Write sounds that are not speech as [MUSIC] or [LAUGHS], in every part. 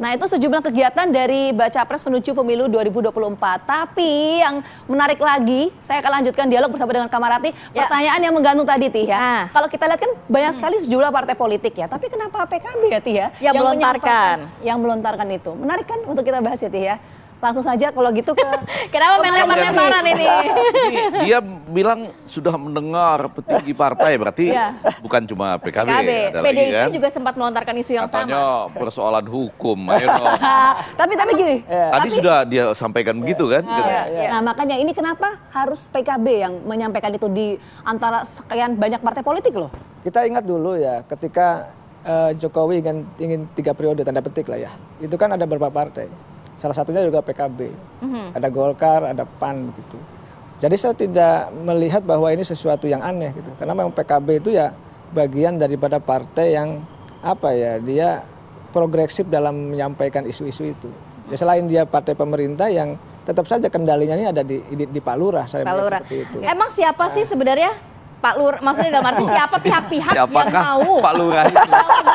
Nah itu sejumlah kegiatan dari Baca Pres menuju pemilu 2024. Tapi yang menarik lagi, saya akan lanjutkan dialog bersama dengan Kamarati. Ya. Pertanyaan yang menggantung tadi Tia. Ya. Nah. Kalau kita lihat kan banyak hmm. sekali sejumlah partai politik ya. Tapi kenapa PKB ya Tia? Ya? Yang, yang melontarkan. Yang melontarkan itu. Menarik kan untuk kita bahas ya Tia. Ya? langsung saja kalau gitu ke [LAUGHS] Kenapa main lempar-lemparan ini? Dia bilang sudah mendengar petinggi partai berarti iya. bukan cuma PKB, PKB. Ada kan? juga sempat melontarkan isu yang Katanya sama. persoalan hukum, ayo dong. [LAUGHS] tapi tapi gini, iya. tadi tapi, sudah dia sampaikan iya. begitu kan? Nah, nah, makanya ini kenapa harus PKB yang menyampaikan itu di antara sekian banyak partai politik loh? Kita ingat dulu ya ketika eh, Jokowi ingin, ingin tiga periode tanda petik lah ya. Itu kan ada beberapa partai. Salah satunya juga PKB. Mm-hmm. Ada Golkar, ada PAN gitu. Jadi saya tidak melihat bahwa ini sesuatu yang aneh gitu. Karena memang PKB itu ya bagian daripada partai yang apa ya, dia progresif dalam menyampaikan isu-isu itu. Ya selain dia partai pemerintah yang tetap saja kendalinya ini ada di di, di Palura, saya Palura. seperti itu. Emang siapa nah. sih sebenarnya Pak Lur, maksudnya dalam arti siapa pihak-pihak yang mau? Pak Lurah itu?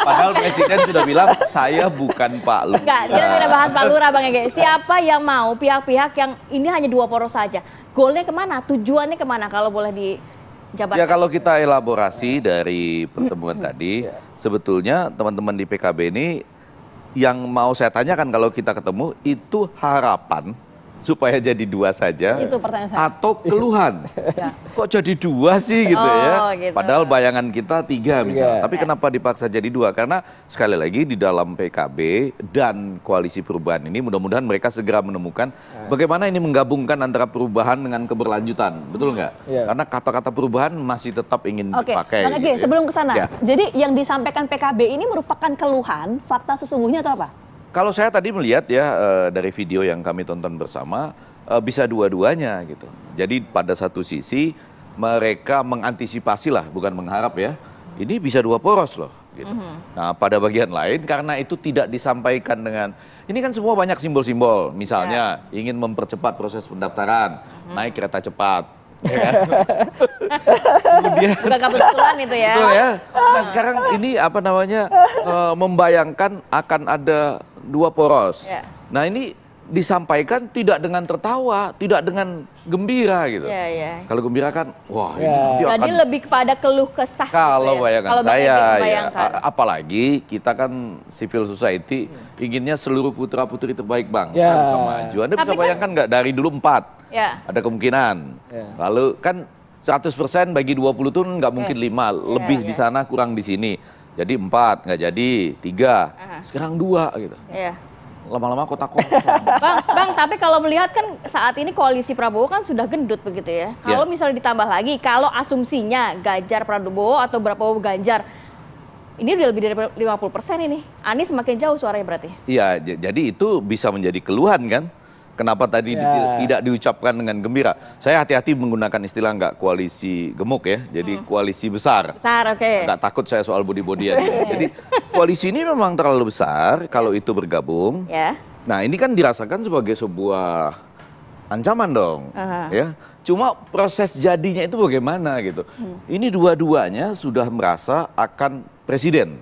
Padahal Presiden sudah bilang saya bukan Pak Lurah. Enggak, kita tidak bahas Pak Lurah Bang ya, Siapa yang mau pihak-pihak yang ini hanya dua poros saja. Golnya kemana? Tujuannya kemana kalau boleh di Ya kalau kita elaborasi dari pertemuan tadi, ya. sebetulnya teman-teman di PKB ini yang mau saya tanyakan kalau kita ketemu itu harapan supaya jadi dua saja itu pertanyaan saya. atau keluhan [LAUGHS] ya. kok jadi dua sih gitu ya? oh, ya gitu. padahal bayangan kita tiga misalnya yeah. tapi kenapa dipaksa jadi dua karena sekali lagi di dalam PKB dan koalisi perubahan ini mudah-mudahan mereka segera menemukan ya. bagaimana ini menggabungkan antara perubahan dengan keberlanjutan betul nggak yeah. karena kata-kata perubahan masih tetap ingin okay. dipakai oke gitu ya. sebelum ya. ke sana yeah. jadi yang disampaikan PKB ini merupakan keluhan fakta sesungguhnya atau apa kalau saya tadi melihat ya eh, dari video yang kami tonton bersama eh, bisa dua-duanya gitu. Jadi pada satu sisi mereka mengantisipasi lah, bukan mengharap ya. Ini bisa dua poros loh. Gitu. Mm -hmm. Nah pada bagian lain karena itu tidak disampaikan dengan ini kan semua banyak simbol-simbol. Misalnya yeah. ingin mempercepat proses pendaftaran, mm -hmm. naik kereta cepat, ya. Kan? [LAUGHS] Kemudian, kebetulan itu ya. Betul ya. Nah sekarang ini apa namanya uh, membayangkan akan ada dua poros. Yeah. Nah ini disampaikan tidak dengan tertawa, tidak dengan gembira gitu. Yeah, yeah. Kalau gembira kan, wah yeah. ini ya. akan... Tadi lebih kepada keluh kesah. Gitu Kalau gitu ya. bayangan Kalau saya, ya, apalagi kita kan civil society hmm. inginnya seluruh putra putri terbaik bangsa ya. bisa maju. Anda Tapi bisa kan bayangkan nggak kan, dari dulu empat, yeah. ada kemungkinan. Yeah. Lalu kan 100% bagi 20 tuh nggak ya. mungkin lima, yeah. lebih yeah, di ya. sana kurang di sini jadi empat nggak jadi tiga -huh. sekarang dua gitu lama iya. lama-lama kota kosong [LAUGHS] bang bang tapi kalau melihat kan saat ini koalisi Prabowo kan sudah gendut begitu ya iya. kalau yeah. misalnya ditambah lagi kalau asumsinya Ganjar Prabowo atau Prabowo Ganjar ini udah lebih dari 50 persen ini. Anies semakin jauh suaranya berarti. Iya, jadi itu bisa menjadi keluhan kan? Kenapa tadi yeah. tidak diucapkan dengan gembira? Saya hati-hati menggunakan istilah nggak koalisi gemuk ya, jadi hmm. koalisi besar. Besar, oke. Okay. Nggak takut saya soal budi-bodian. jadi koalisi ini memang terlalu besar kalau itu bergabung. Yeah. Nah ini kan dirasakan sebagai sebuah ancaman dong, uh -huh. ya. Cuma proses jadinya itu bagaimana gitu. Hmm. Ini dua-duanya sudah merasa akan presiden.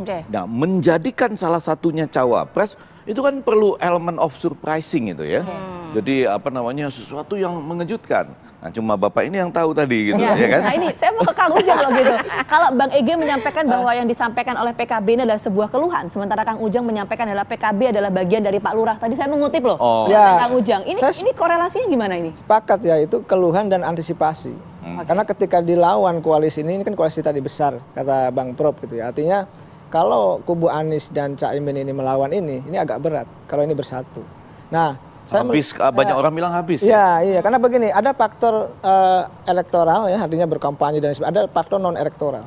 Okay. Nah menjadikan salah satunya cawapres itu kan perlu elemen of surprising itu ya. Hmm. Jadi apa namanya sesuatu yang mengejutkan. Nah, cuma bapak ini yang tahu tadi gitu ya, ya kan? Nah ini saya mau ke Kang Ujang loh gitu. Kalau Bang Ege menyampaikan ah. bahwa yang disampaikan oleh PKB ini adalah sebuah keluhan, sementara Kang Ujang menyampaikan adalah PKB adalah bagian dari Pak Lurah. Tadi saya mengutip loh, oh. ya. Kang Ujang. Ini saya ini korelasinya gimana ini? Sepakat ya itu keluhan dan antisipasi. Hmm. Karena ketika dilawan koalisi ini, ini kan koalisi tadi besar kata Bang Prop gitu ya. Artinya kalau kubu Anies dan Cak Caimin ini melawan ini, ini agak berat kalau ini bersatu. Nah, saya habis ah, banyak iya. orang bilang habis. Ya? Iya, ya. iya, karena begini, ada faktor uh, elektoral ya, artinya berkampanye dan sebagainya, ada faktor non elektoral.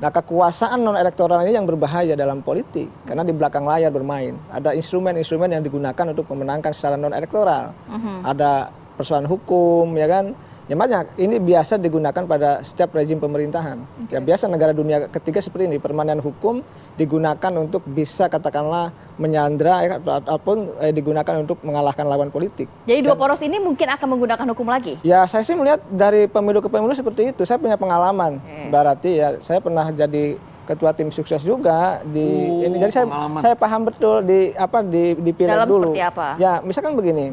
Nah, kekuasaan non elektoral ini yang berbahaya dalam politik karena di belakang layar bermain. Ada instrumen-instrumen yang digunakan untuk memenangkan secara non elektoral. Uh mhm. -huh. Ada persoalan hukum, ya kan? Ya banyak. Ini biasa digunakan pada setiap rezim pemerintahan. Okay. Ya biasa negara dunia ketiga seperti ini permanen hukum digunakan untuk bisa katakanlah menyandra ya, ataupun eh, digunakan untuk mengalahkan lawan politik. Jadi dua Dan, poros ini mungkin akan menggunakan hukum lagi? Ya saya sih melihat dari pemilu ke pemilu seperti itu. Saya punya pengalaman. Hmm. Berarti ya saya pernah jadi ketua tim sukses juga di uh, ini jadi saya saya paham betul di apa di di pileg dulu. Seperti apa? Ya, misalkan begini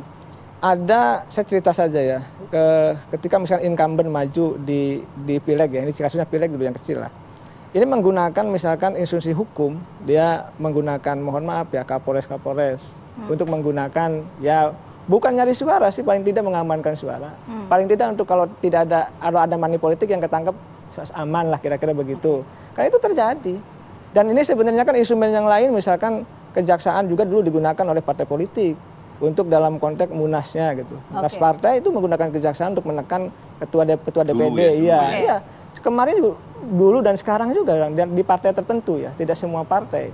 ada saya cerita saja ya ke, ketika misalkan incumbent maju di di pileg ya ini kasusnya pileg dulu yang kecil lah ini menggunakan misalkan instruksi hukum dia menggunakan mohon maaf ya kapolres kapolres hmm. untuk menggunakan ya bukan nyari suara sih paling tidak mengamankan suara hmm. paling tidak untuk kalau tidak ada kalau ada money politik yang ketangkep aman lah kira-kira begitu hmm. karena itu terjadi dan ini sebenarnya kan instrumen yang lain misalkan kejaksaan juga dulu digunakan oleh partai politik untuk dalam konteks munasnya gitu. Munas partai itu menggunakan kejaksaan untuk menekan ketua de, ketua DPD, ya, iya, ya. iya. Okay. Ya. Kemarin dulu dan sekarang juga dan di partai tertentu ya, tidak semua partai.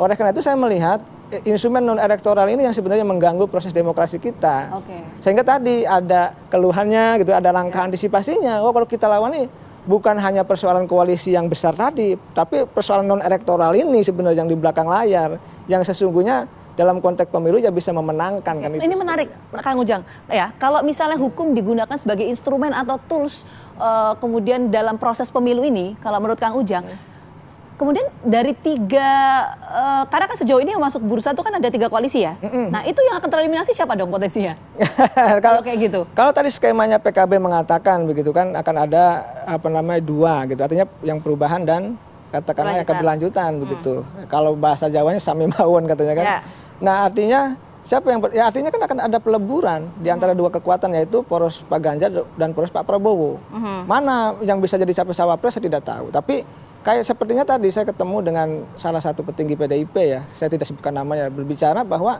Oleh karena itu saya melihat e, instrumen non elektoral ini yang sebenarnya mengganggu proses demokrasi kita. Okay. Sehingga tadi ada keluhannya gitu, ada langkah yeah. antisipasinya. Oh, kalau kita lawan nih bukan hanya persoalan koalisi yang besar tadi, tapi persoalan non elektoral ini sebenarnya yang di belakang layar yang sesungguhnya dalam konteks pemilu ya bisa memenangkan kan ini itu menarik sebenarnya. Kang Ujang ya kalau misalnya hukum digunakan sebagai instrumen atau tools uh, kemudian dalam proses pemilu ini kalau menurut Kang Ujang hmm. Kemudian dari tiga, uh, karena kan sejauh ini yang masuk bursa itu kan ada tiga koalisi ya. Mm -mm. Nah itu yang akan tereliminasi siapa dong potensinya? [LAUGHS] kalau kayak gitu. Kalau tadi skemanya PKB mengatakan begitu kan akan ada apa namanya dua gitu. Artinya yang perubahan dan katakanlah yang keberlanjutan hmm. begitu. Kalau bahasa Jawanya sami mawon katanya kan. Yeah. Nah artinya siapa yang ya artinya kan akan ada peleburan di hmm. antara dua kekuatan yaitu poros Pak Ganjar dan poros Pak Prabowo. Uh Mana yang bisa jadi capres cawapres saya tidak tahu. Tapi kayak sepertinya tadi saya ketemu dengan salah satu petinggi PDIP ya, saya tidak sebutkan namanya berbicara bahwa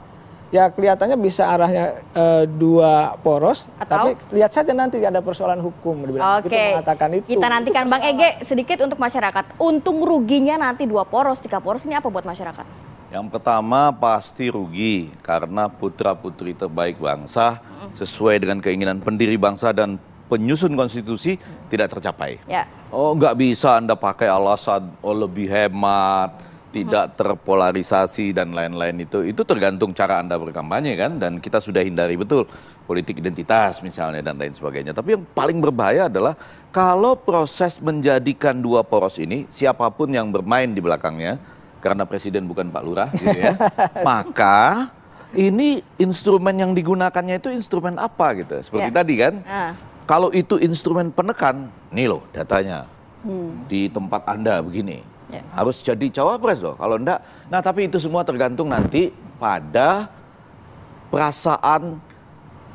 ya kelihatannya bisa arahnya e, dua poros, Atau? tapi lihat saja nanti ada persoalan hukum. Oke. Okay. mengatakan itu. Kita nantikan Bang Ege sedikit untuk masyarakat. Untung ruginya nanti dua poros, tiga poros ini apa buat masyarakat? Yang pertama pasti rugi karena putra-putri terbaik bangsa sesuai dengan keinginan pendiri bangsa dan penyusun konstitusi tidak tercapai. Ya. Oh, nggak bisa Anda pakai alasan oh lebih hemat, tidak terpolarisasi dan lain-lain itu. Itu tergantung cara Anda berkampanye kan dan kita sudah hindari betul politik identitas misalnya dan lain sebagainya. Tapi yang paling berbahaya adalah kalau proses menjadikan dua poros ini siapapun yang bermain di belakangnya karena presiden bukan Pak Lurah gitu ya. [LAUGHS] Maka ini instrumen yang digunakannya itu instrumen apa gitu. Seperti yeah. tadi kan. Uh. Kalau itu instrumen penekan, nih loh datanya. Hmm. Di tempat Anda begini. Yeah. Harus jadi cawapres loh kalau enggak. Nah, tapi itu semua tergantung nanti pada perasaan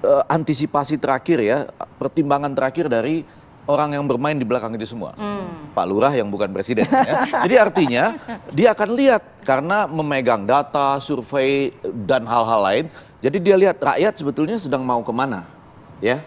eh, antisipasi terakhir ya, pertimbangan terakhir dari orang yang bermain di belakang itu semua. Hmm. Pak Lurah yang bukan presiden. ya. [LAUGHS] Jadi artinya dia akan lihat karena memegang data, survei dan hal-hal lain. Jadi dia lihat rakyat sebetulnya sedang mau kemana, ya?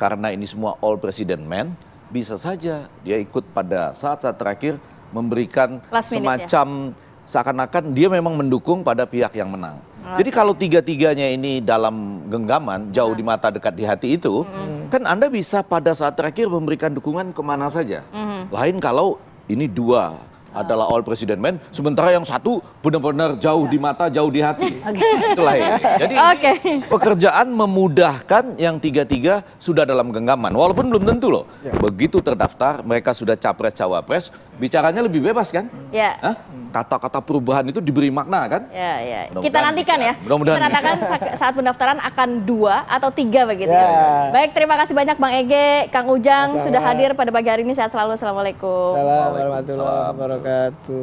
Karena ini semua all president men, bisa saja dia ikut pada saat-saat terakhir memberikan Last ya. semacam ya? seakan-akan dia memang mendukung pada pihak yang menang. Jadi kalau tiga-tiganya ini dalam genggaman jauh di nah. mata dekat di hati itu, mm. kan Anda bisa pada saat terakhir memberikan dukungan kemana saja. Mm. Lain kalau ini dua adalah ah. all president men, sementara yang satu benar-benar jauh di iya. mata, jauh di hati. [LAUGHS] Okay. Nah, Jadi okay. pekerjaan memudahkan yang tiga-tiga sudah dalam genggaman, walaupun belum tentu loh. Ya. Begitu terdaftar, mereka sudah capres-cawapres, bicaranya lebih bebas kan? Ya. Yeah. Kata-kata perubahan itu diberi makna kan? Ya, ya. Mudah Kita nantikan ya. Mudah-mudahan. Kita ya. nantikan saat pendaftaran akan dua atau tiga begitu ya. ya. Baik, terima kasih banyak Bang Ege, Kang Ujang Masalah. sudah hadir pada pagi hari ini. Sehat selalu. Assalamualaikum. Assalamualaikum warahmatullahi wabarakatuh.